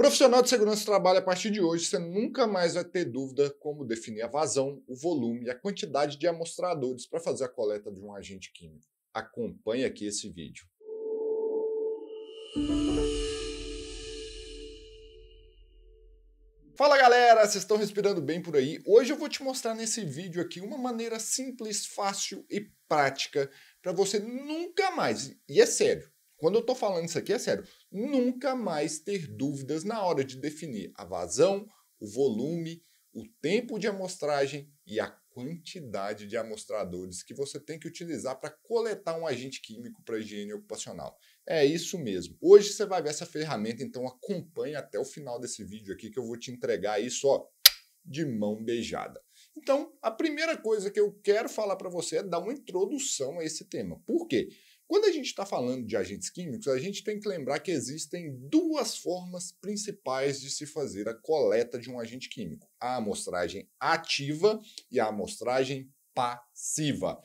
Profissional de segurança do trabalho, a partir de hoje, você nunca mais vai ter dúvida como definir a vazão, o volume e a quantidade de amostradores para fazer a coleta de um agente químico. Acompanhe aqui esse vídeo. Fala galera, vocês estão respirando bem por aí? Hoje eu vou te mostrar nesse vídeo aqui uma maneira simples, fácil e prática para você nunca mais, e é sério, quando eu estou falando isso aqui, é sério. Nunca mais ter dúvidas na hora de definir a vazão, o volume, o tempo de amostragem e a quantidade de amostradores que você tem que utilizar para coletar um agente químico para higiene ocupacional. É isso mesmo. Hoje você vai ver essa ferramenta, então acompanhe até o final desse vídeo aqui que eu vou te entregar isso ó, de mão beijada. Então, a primeira coisa que eu quero falar para você é dar uma introdução a esse tema. Por quê? Quando a gente está falando de agentes químicos, a gente tem que lembrar que existem duas formas principais de se fazer a coleta de um agente químico: a amostragem ativa e a amostragem passiva.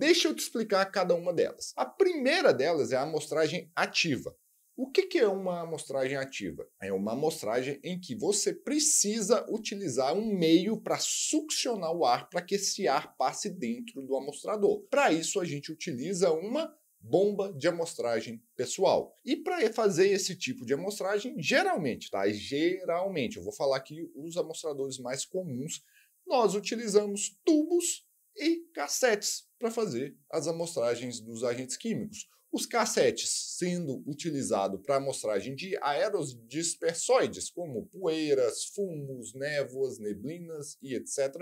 Deixa eu te explicar cada uma delas. A primeira delas é a amostragem ativa. O que é uma amostragem ativa? É uma amostragem em que você precisa utilizar um meio para succionar o ar para que esse ar passe dentro do amostrador. Para isso, a gente utiliza uma bomba de amostragem pessoal. E para fazer esse tipo de amostragem, geralmente, tá? Geralmente, eu vou falar aqui os amostradores mais comuns, nós utilizamos tubos e cassetes para fazer as amostragens dos agentes químicos. Os cassetes sendo utilizados para amostragem de aeros dispersóides como poeiras, fumos, névoas, neblinas e etc.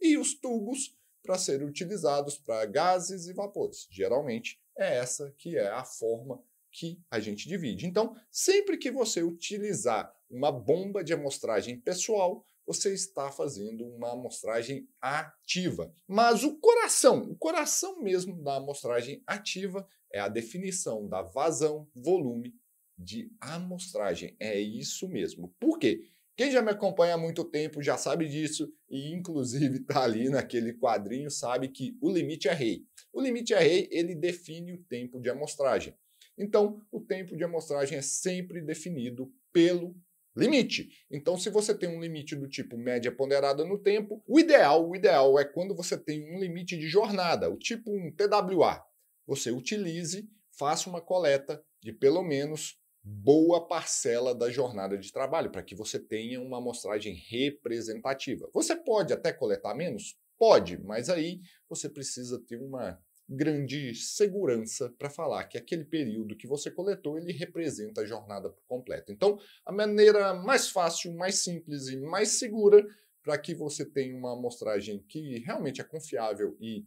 E os tubos para serem utilizados para gases e vapores, geralmente é essa que é a forma que a gente divide. Então, sempre que você utilizar uma bomba de amostragem pessoal, você está fazendo uma amostragem ativa. Mas o coração, o coração mesmo da amostragem ativa é a definição da vazão, volume de amostragem. É isso mesmo. Por quê? Quem já me acompanha há muito tempo já sabe disso e, inclusive, está ali naquele quadrinho, sabe que o limite é rei. O limite é rei, ele define o tempo de amostragem. Então, o tempo de amostragem é sempre definido pelo limite. Então, se você tem um limite do tipo média ponderada no tempo, o ideal, o ideal é quando você tem um limite de jornada, o tipo um TWA. Você utilize, faça uma coleta de pelo menos boa parcela da jornada de trabalho, para que você tenha uma amostragem representativa. Você pode até coletar menos? Pode, mas aí você precisa ter uma grande segurança para falar que aquele período que você coletou ele representa a jornada por completo. Então, a maneira mais fácil, mais simples e mais segura para que você tenha uma amostragem que realmente é confiável e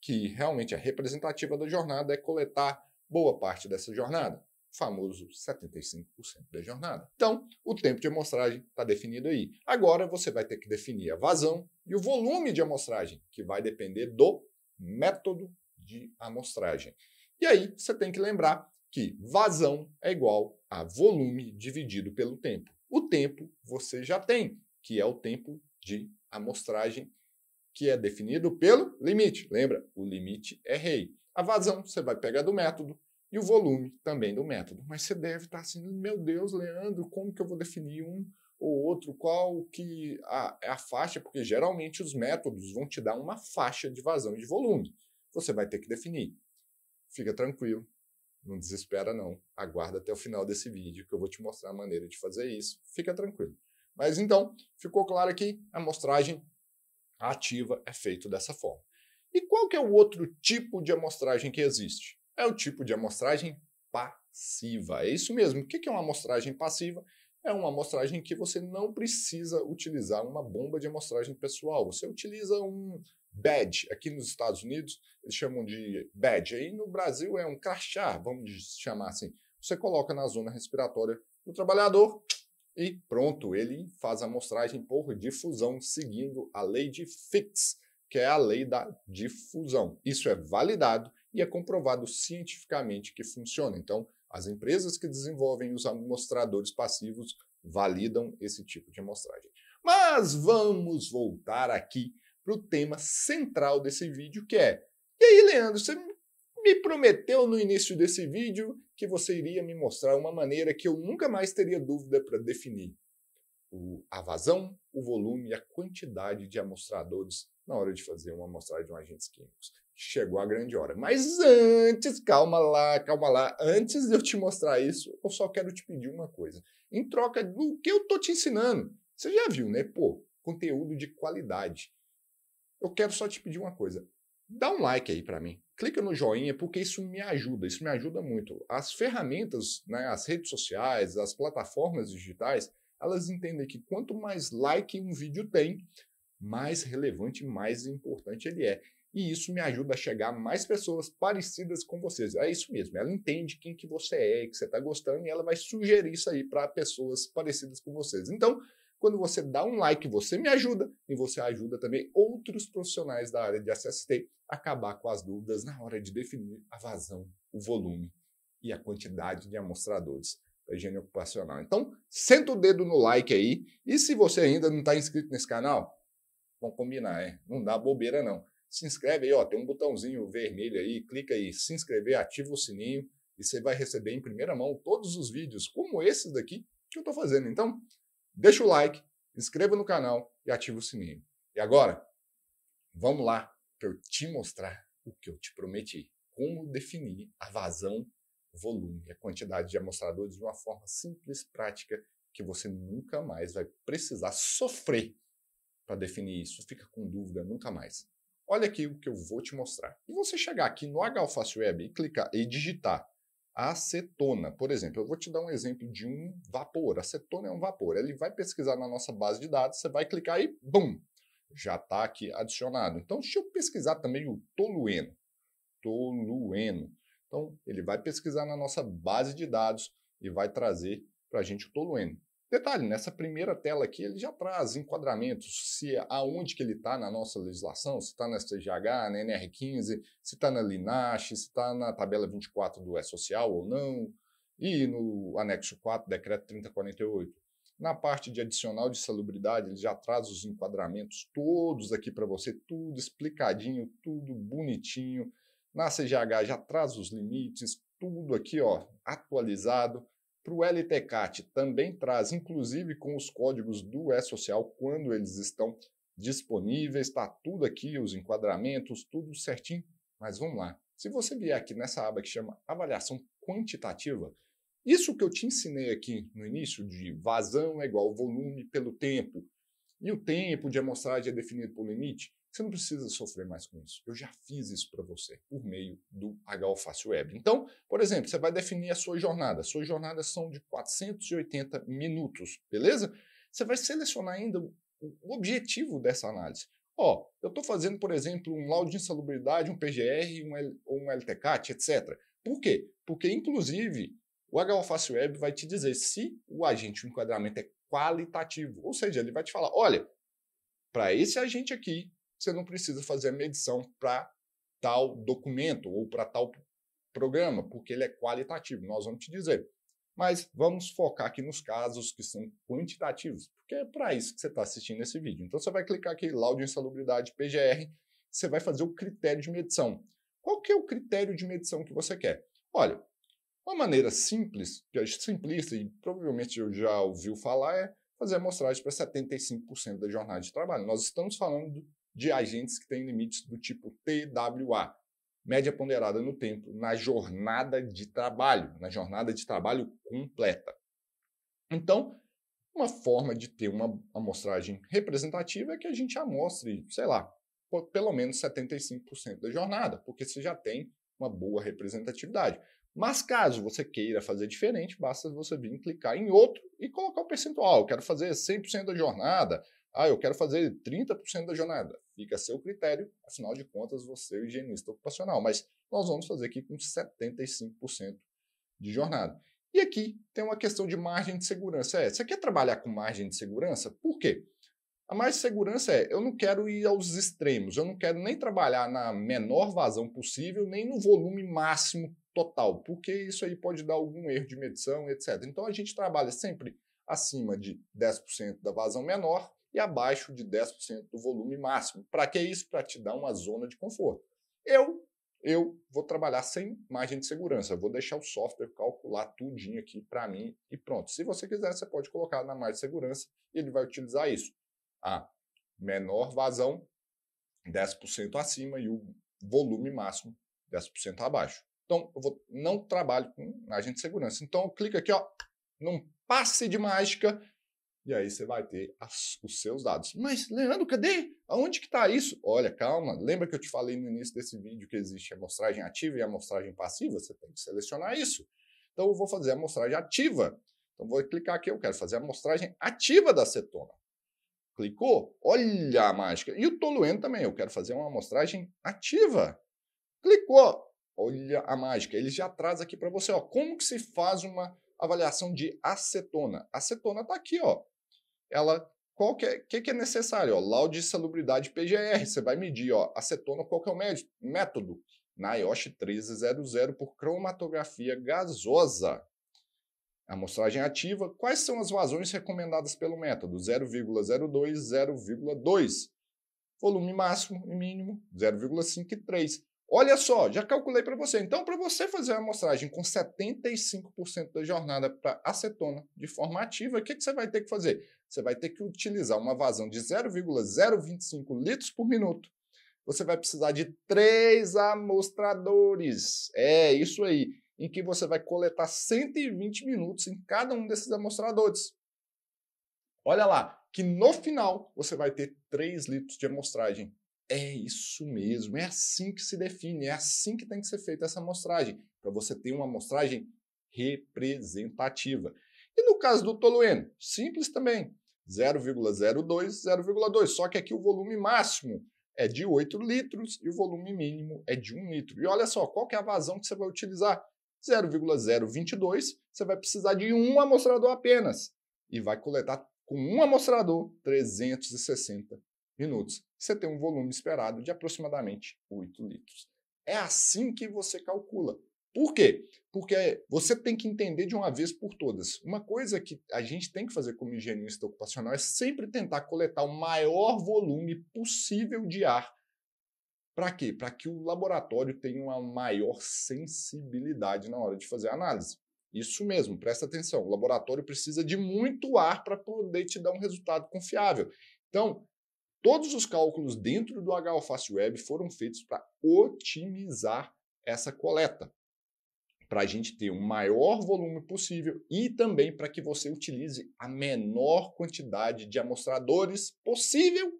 que realmente é representativa da jornada é coletar boa parte dessa jornada famoso 75% da jornada. Então, o tempo de amostragem está definido aí. Agora você vai ter que definir a vazão e o volume de amostragem, que vai depender do método de amostragem. E aí você tem que lembrar que vazão é igual a volume dividido pelo tempo. O tempo você já tem, que é o tempo de amostragem, que é definido pelo limite. Lembra? O limite é rei. A vazão você vai pegar do método e o volume também do método. Mas você deve estar tá assim, meu Deus, Leandro, como que eu vou definir um ou outro? Qual que a, é a faixa? Porque geralmente os métodos vão te dar uma faixa de vazão e de volume. Você vai ter que definir. Fica tranquilo, não desespera não. Aguarda até o final desse vídeo que eu vou te mostrar a maneira de fazer isso. Fica tranquilo. Mas então, ficou claro que a amostragem ativa é feita dessa forma. E qual que é o outro tipo de amostragem que existe? é o tipo de amostragem passiva. É isso mesmo. O que é uma amostragem passiva? É uma amostragem que você não precisa utilizar uma bomba de amostragem pessoal. Você utiliza um badge. Aqui nos Estados Unidos eles chamam de badge. Aí no Brasil é um crachá, vamos chamar assim. Você coloca na zona respiratória do trabalhador e pronto, ele faz a amostragem por difusão seguindo a lei de Fitts, que é a lei da difusão. Isso é validado e é comprovado cientificamente que funciona. Então, as empresas que desenvolvem os amostradores passivos validam esse tipo de amostragem. Mas vamos voltar aqui para o tema central desse vídeo, que é: e aí, Leandro, você me prometeu no início desse vídeo que você iria me mostrar uma maneira que eu nunca mais teria dúvida para definir o, a vazão, o volume e a quantidade de amostradores na hora de fazer uma amostragem de um agentes químicos. Chegou a grande hora. Mas antes, calma lá, calma lá. Antes de eu te mostrar isso, eu só quero te pedir uma coisa. Em troca do que eu tô te ensinando, você já viu, né? Pô, conteúdo de qualidade. Eu quero só te pedir uma coisa. Dá um like aí para mim. Clica no joinha porque isso me ajuda, isso me ajuda muito. As ferramentas, né, as redes sociais, as plataformas digitais, elas entendem que quanto mais like um vídeo tem, mais relevante, mais importante ele é. E isso me ajuda a chegar a mais pessoas parecidas com vocês. É isso mesmo, ela entende quem que você é, que você está gostando, e ela vai sugerir isso aí para pessoas parecidas com vocês. Então, quando você dá um like, você me ajuda e você ajuda também outros profissionais da área de SST a acabar com as dúvidas na hora de definir a vazão, o volume e a quantidade de amostradores da higiene ocupacional. Então, senta o dedo no like aí e se você ainda não está inscrito nesse canal, Vamos combinar, é? Não dá bobeira, não. Se inscreve aí, ó, tem um botãozinho vermelho aí, clica aí, se inscrever, ativa o sininho e você vai receber em primeira mão todos os vídeos, como esse daqui que eu estou fazendo. Então, deixa o like, inscreva no canal e ativa o sininho. E agora, vamos lá para eu te mostrar o que eu te prometi. Como definir a vazão, volume, a quantidade de amostradores de uma forma simples, prática, que você nunca mais vai precisar sofrer para definir isso, fica com dúvida nunca mais. Olha aqui o que eu vou te mostrar. E você chegar aqui no HalfastWeb Web e clicar e digitar acetona, por exemplo, eu vou te dar um exemplo de um vapor. Acetona é um vapor. Ele vai pesquisar na nossa base de dados, você vai clicar e bum, já está aqui adicionado. Então, deixa eu pesquisar também o tolueno. Tolueno. Então, ele vai pesquisar na nossa base de dados e vai trazer para a gente o tolueno. Detalhe, nessa primeira tela aqui ele já traz enquadramentos, se aonde que ele está na nossa legislação, se está na CGH, na NR15, se está na LINACH, se está na tabela 24 do E-Social ou não, e no anexo 4, decreto 3048. Na parte de adicional de salubridade, ele já traz os enquadramentos todos aqui para você, tudo explicadinho, tudo bonitinho. Na CGH já traz os limites, tudo aqui ó, atualizado para o LTCAT também traz, inclusive com os códigos do E-Social, quando eles estão disponíveis, está tudo aqui, os enquadramentos, tudo certinho. Mas vamos lá. Se você vier aqui nessa aba que chama Avaliação Quantitativa, isso que eu te ensinei aqui no início, de vazão é igual volume pelo tempo, e o tempo de amostragem é definido por limite, você não precisa sofrer mais com isso. Eu já fiz isso para você por meio do HO Fácil Web. Então, por exemplo, você vai definir a sua jornada. Suas jornadas são de 480 minutos, beleza? Você vai selecionar ainda o objetivo dessa análise. Ó, oh, eu estou fazendo, por exemplo, um laudo de insalubridade, um PGR um L, ou um LTCAT, etc. Por quê? Porque, inclusive, o HO Fácil Web vai te dizer se o agente, o enquadramento é qualitativo. Ou seja, ele vai te falar, olha, para esse agente aqui, você não precisa fazer a medição para tal documento ou para tal programa, porque ele é qualitativo, nós vamos te dizer. Mas vamos focar aqui nos casos que são quantitativos, porque é para isso que você está assistindo esse vídeo. Então você vai clicar aqui, laudo insalubridade PGR, você vai fazer o critério de medição. Qual que é o critério de medição que você quer? Olha, uma maneira simples, que é simplista e provavelmente eu já ouviu falar, é fazer amostragem para 75% da jornada de trabalho. Nós estamos falando de agentes que têm limites do tipo TWA, média ponderada no tempo, na jornada de trabalho, na jornada de trabalho completa. Então, uma forma de ter uma amostragem representativa é que a gente amostre, sei lá, pelo menos 75% da jornada, porque você já tem uma boa representatividade. Mas caso você queira fazer diferente, basta você vir clicar em outro e colocar o percentual. Eu quero fazer 100% da jornada, ah, eu quero fazer 30% da jornada. Fica a seu critério, afinal de contas, você é o higienista ocupacional. Mas nós vamos fazer aqui com 75% de jornada. E aqui tem uma questão de margem de segurança. É, você quer trabalhar com margem de segurança? Por quê? A margem de segurança é, eu não quero ir aos extremos, eu não quero nem trabalhar na menor vazão possível, nem no volume máximo total, porque isso aí pode dar algum erro de medição, etc. Então a gente trabalha sempre acima de 10% da vazão menor e abaixo de 10% do volume máximo. Para que isso? Para te dar uma zona de conforto. Eu eu vou trabalhar sem margem de segurança, eu vou deixar o software calcular tudinho aqui para mim e pronto. Se você quiser, você pode colocar na margem de segurança e ele vai utilizar isso. A menor vazão 10% acima e o volume máximo 10% abaixo. Então, eu vou, não trabalho com margem de segurança. Então, clica aqui, ó, num passe de mágica, e aí você vai ter as, os seus dados. Mas, Leandro, cadê? Aonde que está isso? Olha, calma, lembra que eu te falei no início desse vídeo que existe a amostragem ativa e a amostragem passiva? Você tem que selecionar isso. Então, eu vou fazer a amostragem ativa. Então, vou clicar aqui, eu quero fazer a amostragem ativa da acetona. Clicou? Olha a mágica. E o tolueno também, eu quero fazer uma amostragem ativa. Clicou. Olha a mágica. Ele já traz aqui para você, ó, como que se faz uma avaliação de acetona. Acetona está aqui, ó ela qual que é, que, que é necessário? Ó, laudo de salubridade PGR, você vai medir, ó, acetona, qual que é o médio, método? Na IOSH 1300 por cromatografia gasosa. Amostragem ativa, quais são as vazões recomendadas pelo método? 0,02, 0,2. Volume máximo e mínimo, 0,5 e 3. Olha só, já calculei para você. Então, para você fazer uma amostragem com 75% da jornada para acetona de forma ativa, o que, que você vai ter que fazer? Você vai ter que utilizar uma vazão de 0,025 litros por minuto. Você vai precisar de três amostradores. É isso aí, em que você vai coletar 120 minutos em cada um desses amostradores. Olha lá, que no final você vai ter 3 litros de amostragem. É isso mesmo, é assim que se define, é assim que tem que ser feita essa amostragem, para você ter uma amostragem representativa. E no caso do tolueno, simples também, 0,02, 0,2, só que aqui o volume máximo é de 8 litros e o volume mínimo é de 1 litro. E olha só, qual que é a vazão que você vai utilizar? 0,022, você vai precisar de um amostrador apenas e vai coletar com um amostrador 360 minutos. Você tem um volume esperado de aproximadamente 8 litros. É assim que você calcula. Por quê? Porque é, você tem que entender de uma vez por todas. Uma coisa que a gente tem que fazer como higienista ocupacional é sempre tentar coletar o maior volume possível de ar. Para quê? Para que o laboratório tenha uma maior sensibilidade na hora de fazer a análise. Isso mesmo, presta atenção. O laboratório precisa de muito ar para poder te dar um resultado confiável. Então, todos os cálculos dentro do HOFAST Web foram feitos para otimizar essa coleta para a gente ter o um maior volume possível e também para que você utilize a menor quantidade de amostradores possível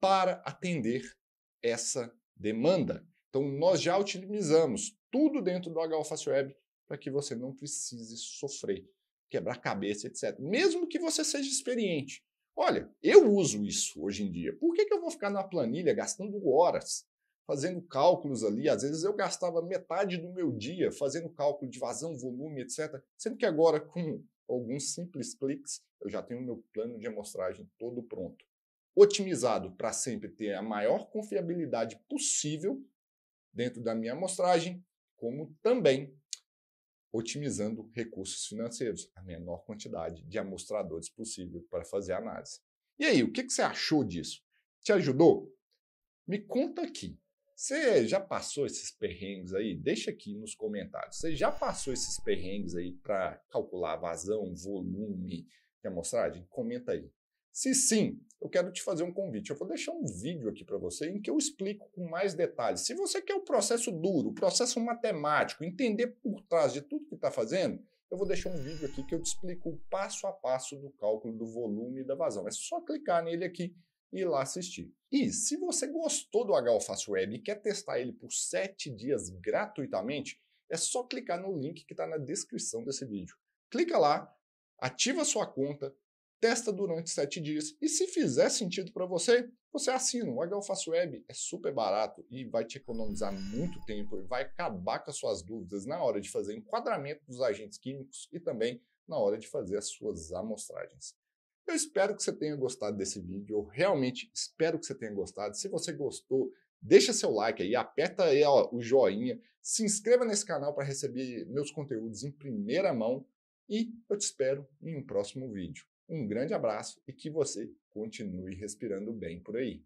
para atender essa demanda. Então, nós já otimizamos tudo dentro do HOFACE Web para que você não precise sofrer, quebrar cabeça, etc. Mesmo que você seja experiente. Olha, eu uso isso hoje em dia. Por que, que eu vou ficar na planilha gastando horas? fazendo cálculos ali. Às vezes eu gastava metade do meu dia fazendo cálculo de vazão, volume, etc. Sendo que agora, com alguns simples cliques, eu já tenho o meu plano de amostragem todo pronto. Otimizado para sempre ter a maior confiabilidade possível dentro da minha amostragem, como também otimizando recursos financeiros, a menor quantidade de amostradores possível para fazer análise. E aí, o que, que você achou disso? Te ajudou? Me conta aqui. Você já passou esses perrengues aí? Deixa aqui nos comentários. Você já passou esses perrengues aí para calcular vazão, volume e amostragem? Comenta aí. Se sim, eu quero te fazer um convite. Eu vou deixar um vídeo aqui para você em que eu explico com mais detalhes. Se você quer o processo duro, o processo matemático, entender por trás de tudo que está fazendo, eu vou deixar um vídeo aqui que eu te explico o passo a passo do cálculo do volume e da vazão. É só clicar nele aqui ir lá assistir. E se você gostou do HOFast Web e quer testar ele por 7 dias gratuitamente, é só clicar no link que está na descrição desse vídeo. Clica lá, ativa sua conta, testa durante 7 dias e se fizer sentido para você, você assina. O HOFast Web é super barato e vai te economizar muito tempo e vai acabar com as suas dúvidas na hora de fazer enquadramento dos agentes químicos e também na hora de fazer as suas amostragens. Eu espero que você tenha gostado desse vídeo, eu realmente espero que você tenha gostado. Se você gostou, deixa seu like aí, aperta aí ó, o joinha, se inscreva nesse canal para receber meus conteúdos em primeira mão e eu te espero em um próximo vídeo. Um grande abraço e que você continue respirando bem por aí.